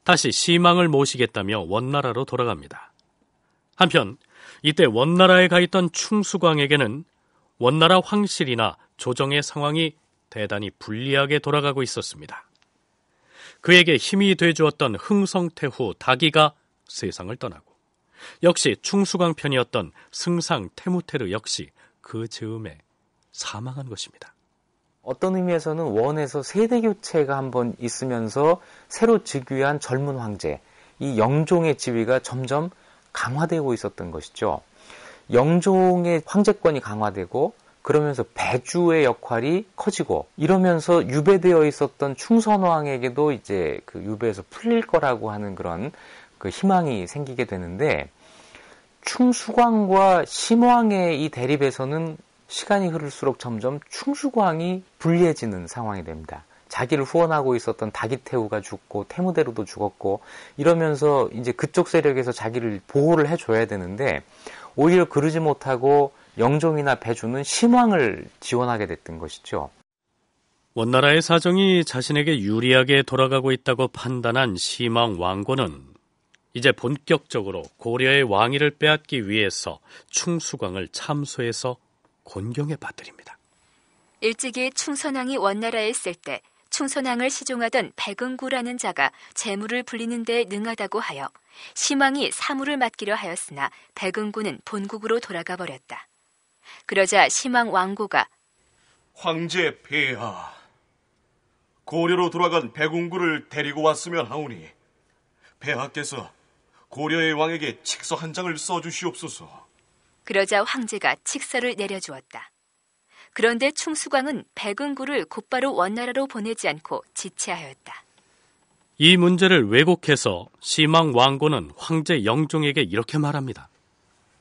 다시 심왕을 모시겠다며 원나라로 돌아갑니다. 한편 이때 원나라에 가 있던 충수광에게는 원나라 황실이나 조정의 상황이 대단히 불리하게 돌아가고 있었습니다. 그에게 힘이 되주었던 흥성태후 다기가 세상을 떠나고 역시 충수강 편이었던 승상 태무테르 역시 그 즈음에 사망한 것입니다. 어떤 의미에서는 원에서 세대 교체가 한번 있으면서 새로 즉위한 젊은 황제 이 영종의 지위가 점점 강화되고 있었던 것이죠. 영종의 황제권이 강화되고 그러면서 배주의 역할이 커지고 이러면서 유배되어 있었던 충선왕에게도 이제 그 유배에서 풀릴 거라고 하는 그런 그 희망이 생기게 되는데 충수광과 심왕의 이 대립에서는 시간이 흐를수록 점점 충수광이 불리해지는 상황이 됩니다. 자기를 후원하고 있었던 다기태우가 죽고 태무대로도 죽었고 이러면서 이제 그쪽 세력에서 자기를 보호를 해줘야 되는데 오히려 그러지 못하고 영종이나 배주는 신왕을 지원하게 됐던 것이죠. 원나라의 사정이 자신에게 유리하게 돌아가고 있다고 판단한 시망 왕고는 이제 본격적으로 고려의 왕위를 빼앗기 위해서 충수광을 참소해서 곤경에 빠뜨립니다. 일찍이 충선왕이 원나라에 있을 때 충선왕을 시종하던 백은구라는 자가 재물을 불리는 데 능하다고 하여 시망이 사물을 맡기려 하였으나 백은구는 본국으로 돌아가 버렸다. 그러자 심왕 왕구가 황제 폐하 고려로 돌아간 백운구를 데리고 왔으면 하오니 폐하께서 고려의 왕에게 칙서 한 장을 써주시옵소서. 그러자 황제가 칙서를 내려주었다. 그런데 충수광은 백은구를 곧바로 원나라로 보내지 않고 지체하였다. 이 문제를 왜곡해서 심왕 왕고는 황제 영종에게 이렇게 말합니다.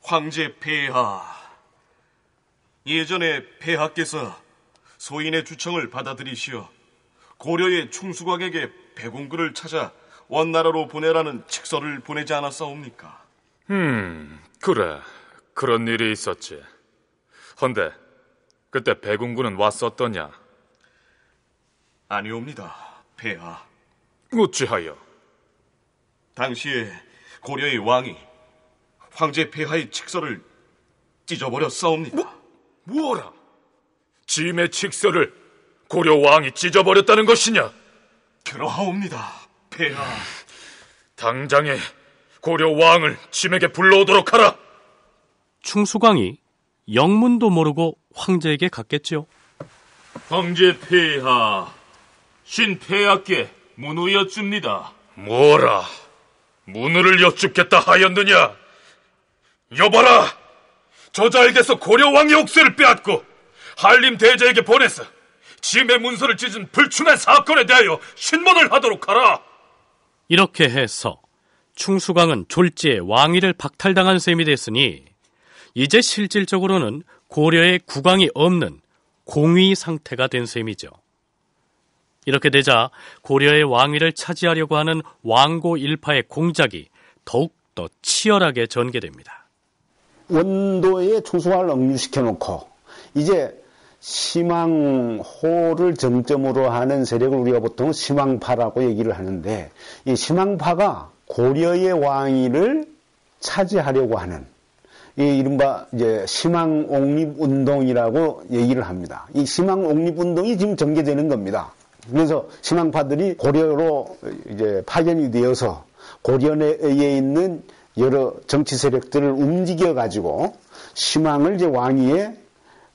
황제 폐하, 예전에 폐하께서 소인의 주청을 받아들이시어 고려의 충수광에게 백운근을 찾아 원나라로 보내라는 칙서를 보내지 않았사옵니까? 음, 그래. 그런 일이 있었지. 헌데 그때 백운군은 왔었더냐? 아니옵니다, 폐하. 어찌하여? 당시에 고려의 왕이 황제 폐하의 칙서를 찢어버렸사옵니다. 뭐? 무어라. 짐의 칙서를 고려 왕이 찢어버렸다는 것이냐? 그러하옵니다, 폐하. 당장에 고려 왕을 짐에게 불러오도록 하라. 충수광이 영문도 모르고 황제에게 갔겠지요. 황제 폐하, 신 폐하께 문우 여쭙니다. 뭐라, 문우를 여쭙겠다 하였느냐? 여봐라! 저자에게서 고려왕의 옥쇠를 빼앗고 한림 대제에게 보내서 짐의 문서를 찢은 불충한 사건에 대하여 신문을 하도록 하라. 이렇게 해서 충수광은 졸지에 왕위를 박탈당한 셈이 됐으니 이제 실질적으로는 고려의 국왕이 없는 공위 상태가 된 셈이죠. 이렇게 되자 고려의 왕위를 차지하려고 하는 왕고 일파의 공작이 더욱 더 치열하게 전개됩니다. 원도에 초소화를 억류시켜 놓고 이제 심황호를 정점으로 하는 세력을 우리가 보통 심황파라고 얘기를 하는데 이심황파가 고려의 왕위를 차지하려고 하는 이 이른바 이제 심황 옹립 운동이라고 얘기를 합니다. 이심황 옹립 운동이 지금 전개되는 겁니다. 그래서 심황파들이 고려로 이제 파견이 되어서 고려내에 있는 여러 정치 세력들을 움직여 가지고 신앙을 이제 왕위에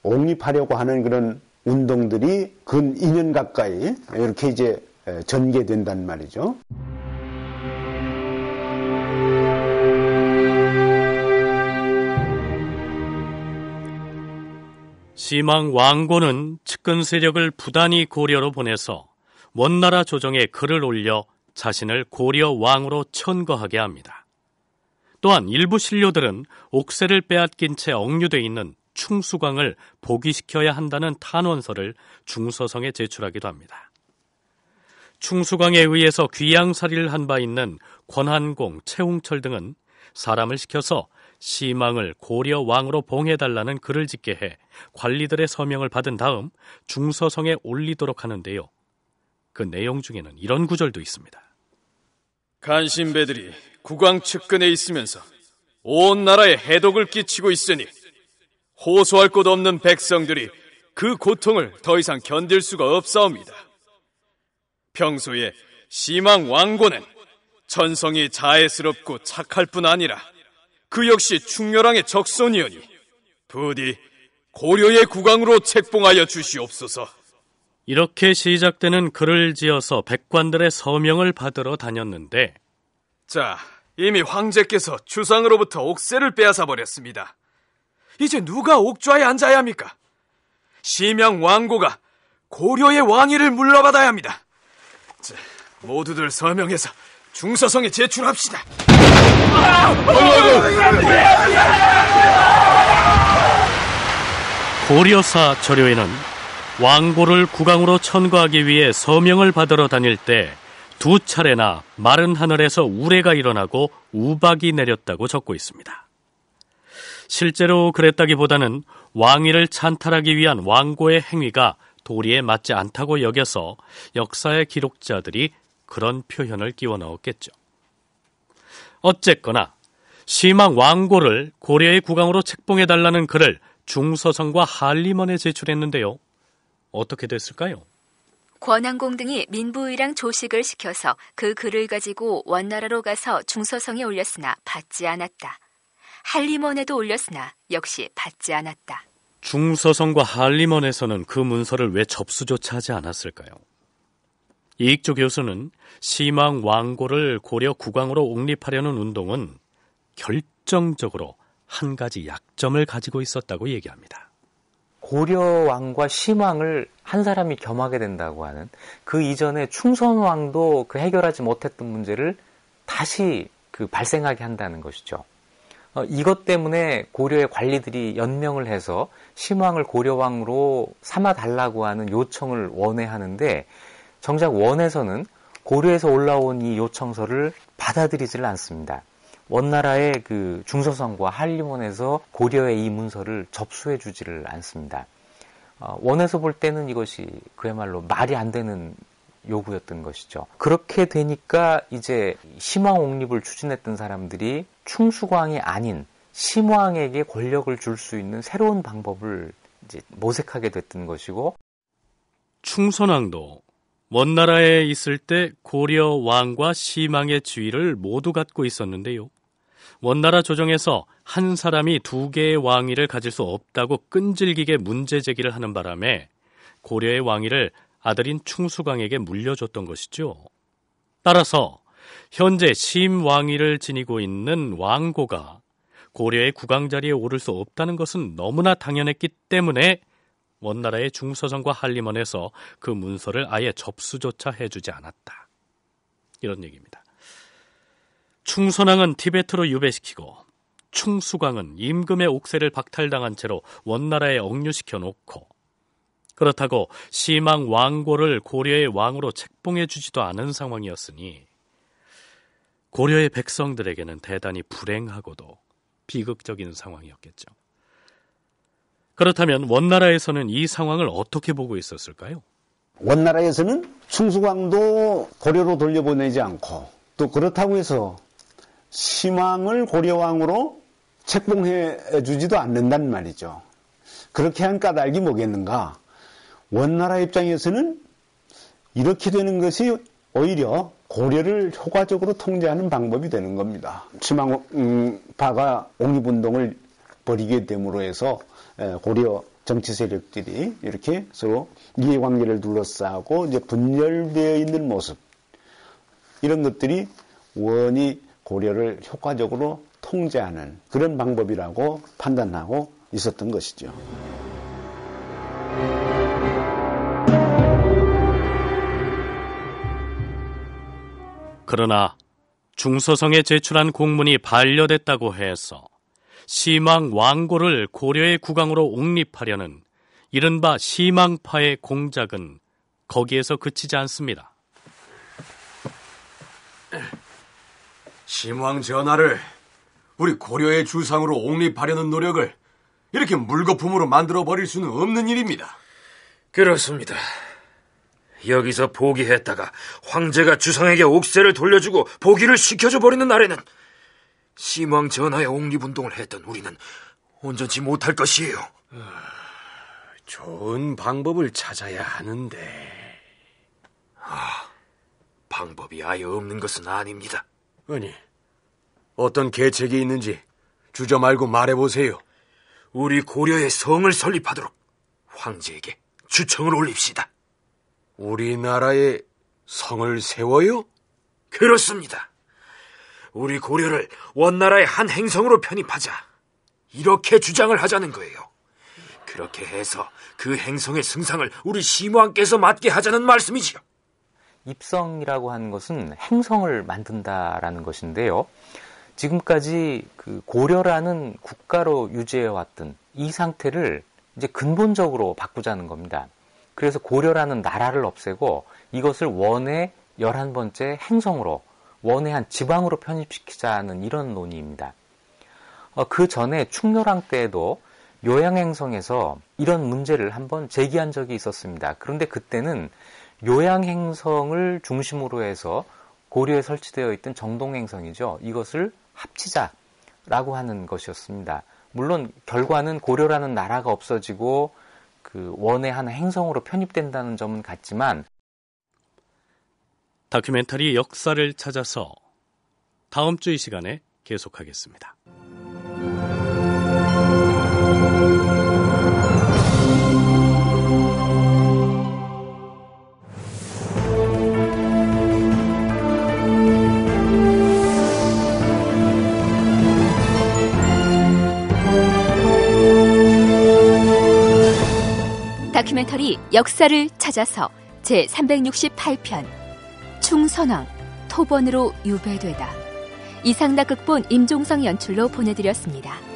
옹립하려고 하는 그런 운동들이 근 2년 가까이 이렇게 이제 전개된단 말이죠. 시망 왕고는 측근 세력을 부단히 고려로 보내서 원나라 조정에 글을 올려 자신을 고려 왕으로 천거하게 합니다. 또한 일부 신료들은 옥새를 빼앗긴 채 억류돼 있는 충수광을 복위시켜야 한다는 탄원서를 중서성에 제출하기도 합니다. 충수광에 의해서 귀양살이를 한 바 있는 권한공, 채홍철 등은 사람을 시켜서 시망을 고려 왕으로 봉해달라는 글을 짓게 해 관리들의 서명을 받은 다음 중서성에 올리도록 하는데요. 그 내용 중에는 이런 구절도 있습니다. 간신배들이 국왕 측근에 있으면서 온 나라에 해독을 끼치고 있으니 호소할 곳 없는 백성들이 그 고통을 더 이상 견딜 수가 없사옵니다. 평소에 시망 왕고는 천성이 자애스럽고 착할 뿐 아니라 그 역시 충렬왕의 적손이오니 부디 고려의 국왕으로 책봉하여 주시옵소서. 이렇게 시작되는 글을 지어서 백관들의 서명을 받으러 다녔는데 자, 이미 황제께서 주상으로부터 옥새를 빼앗아 버렸습니다. 이제 누가 옥좌에 앉아야 합니까? 심양 왕고가 고려의 왕위를 물러받아야 합니다. 자, 모두들 서명해서 중서성에 제출합시다. 고려사 저료에는 왕고를 국왕으로 천거하기 위해 서명을 받으러 다닐 때두 차례나 마른 하늘에서 우레가 일어나고 우박이 내렸다고 적고 있습니다. 실제로 그랬다기보다는 왕위를 찬탈하기 위한 왕고의 행위가 도리에 맞지 않다고 여겨서 역사의 기록자들이 그런 표현을 끼워 넣었겠죠. 어쨌거나 심망 왕고를 고려의 국왕으로 책봉해달라는 글을 중서성과 한림원에 제출했는데요. 어떻게 됐을까요? 권항공 등이 민부의랑 조식을 시켜서 그 글을 가지고 원나라로 가서 중서성에 올렸으나 받지 않았다. 한림원에도 올렸으나 역시 받지 않았다. 중서성과 한림원에서는 그 문서를 왜 접수조차 하지 않았을까요? 이익조 교수는 심망 왕고를 고려 국왕으로 옹립하려는 운동은 결정적으로 한 가지 약점을 가지고 있었다고 얘기합니다. 고려왕과 심왕을 한 사람이 겸하게 된다고 하는 그 이전에 충선왕도 그 해결하지 못했던 문제를 다시 그 발생하게 한다는 것이죠. 어, 이것 때문에 고려의 관리들이 연명을 해서 심왕을 고려왕으로 삼아달라고 하는 요청을 원해 하는데 정작 원에서는 고려에서 올라온 이 요청서를 받아들이질 않습니다. 원나라의 그 중서성과 한림원에서 고려의 이 문서를 접수해 주지를 않습니다. 어, 원에서 볼 때는 이것이 그야말로 말이 안 되는 요구였던 것이죠. 그렇게 되니까 이제 심왕 옹립을 추진했던 사람들이 충수광이 아닌 심왕에게 권력을 줄 수 있는 새로운 방법을 이제 모색하게 됐던 것이고 충선왕도 원 나라에 있을 때 고려 왕과 심왕의 지위를 모두 갖고 있었는데요. 원나라 조정에서 한 사람이 두 개의 왕위를 가질 수 없다고 끈질기게 문제 제기를 하는 바람에 고려의 왕위를 아들인 충수광에게 물려줬던 것이죠. 따라서 현재 심 왕위를 지니고 있는 왕고가 고려의 국왕 자리에 오를 수 없다는 것은 너무나 당연했기 때문에 원나라의 중서정과 한림원에서 그 문서를 아예 접수조차 해주지 않았다. 이런 얘기입니다. 충선왕은 티베트로 유배시키고 충수광은 임금의 옥세를 박탈당한 채로 원나라에 억류시켜 놓고 그렇다고 시망 왕고를 고려의 왕으로 책봉해 주지도 않은 상황이었으니 고려의 백성들에게는 대단히 불행하고도 비극적인 상황이었겠죠. 그렇다면 원나라에서는 이 상황을 어떻게 보고 있었을까요? 원나라에서는 충수광도 고려로 돌려보내지 않고 또 그렇다고 해서 시망을 고려왕으로 책봉해 주지도 않는단 말이죠. 그렇게 한 까닭이 뭐겠는가? 원나라 입장에서는 이렇게 되는 것이 오히려 고려를 효과적으로 통제하는 방법이 되는 겁니다. 치망파가 음, 옹립운동을 벌이게 됨으로 해서 고려 정치 세력들이 이렇게 서로 이해관계를 둘러싸고 이제 분열되어 있는 모습 이런 것들이 원이 고려를 효과적으로 통제하는 그런 방법이라고 판단하고 있었던 것이죠. 그러나 중서성에 제출한 공문이 반려됐다고 해서 시망 왕고를 고려의 국왕으로 옹립하려는 이른바 시망파의 공작은 거기에서 그치지 않습니다. 심왕 전하를 우리 고려의 주상으로 옹립하려는 노력을 이렇게 물거품으로 만들어 버릴 수는 없는 일입니다. 그렇습니다. 여기서 포기했다가 황제가 주상에게 옥세를 돌려주고 보기를 시켜줘 버리는 날에는 심왕 전하의 옹립운동을 했던 우리는 온전치 못할 것이에요. 좋은 방법을 찾아야 하는데. 아, 방법이 아예 없는 것은 아닙니다. 아니, 어떤 계책이 있는지 주저 말고 말해보세요. 우리 고려의 성을 설립하도록 황제에게 주청을 올립시다. 우리나라에 성을 세워요? 그렇습니다. 우리 고려를 원나라의 한 행성으로 편입하자. 이렇게 주장을 하자는 거예요. 그렇게 해서 그 행성의 승상을 우리 시무왕께서 맡게 하자는 말씀이지요. 입성이라고 하는 것은 행성을 만든다라는 것인데요. 지금까지 그 고려라는 국가로 유지해왔던 이 상태를 이제 근본적으로 바꾸자는 겁니다. 그래서 고려라는 나라를 없애고 이것을 원의 1 1 번째 행성으로 원의 한 지방으로 편입시키자는 이런 논의입니다. 어, 그 전에 충렬왕 때에도 요양행성에서 이런 문제를 한번 제기한 적이 있었습니다. 그런데 그때는 요양행성을 중심으로 해서 고려에 설치되어 있던 정동행성이죠. 이것을 합치자라고 하는 것이었습니다. 물론 결과는 고려라는 나라가 없어지고 그 원의 한 행성으로 편입된다는 점은 같지만 다큐멘터리 역사를 찾아서 다음 주 이 시간에 계속하겠습니다. 다큐멘터리 역사를 찾아서 제368편 충선왕 토번으로 유배되다 이상나 극본 임종성 연출로 보내드렸습니다.